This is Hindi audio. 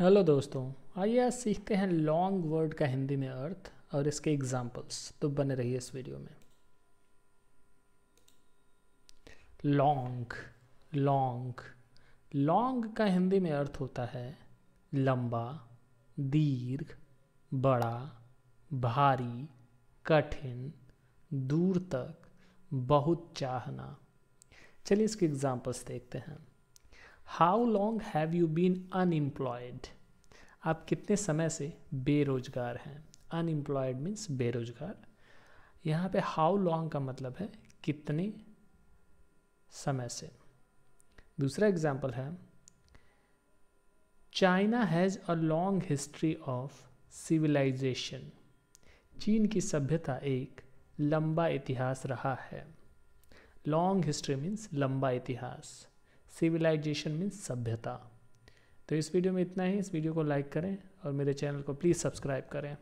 हेलो दोस्तों आइए आज सीखते हैं लॉन्ग वर्ड का हिंदी में अर्थ और इसके एग्जाम्पल्स तो बने रहिए इस वीडियो में लॉन्ग लॉन्ग लॉन्ग का हिंदी में अर्थ होता है लंबा दीर्घ बड़ा भारी कठिन दूर तक बहुत चाहना चलिए इसके एग्जाम्पल्स देखते हैं how long have you been unemployed आप कितने समय से बेरोजगार हैं अनएम्प्लॉयड मीन्स बेरोजगार यहाँ पे हाउ लॉन्ग का मतलब है कितने समय से दूसरा एग्जाम्पल है China has a long history of civilization चीन की सभ्यता एक लंबा इतिहास रहा है लॉन्ग हिस्ट्री मीन्स लंबा इतिहास सिविलाइजेशन मीन्स सभ्यता तो इस वीडियो में इतना ही इस वीडियो को लाइक करें और मेरे चैनल को प्लीज़ सब्सक्राइब करें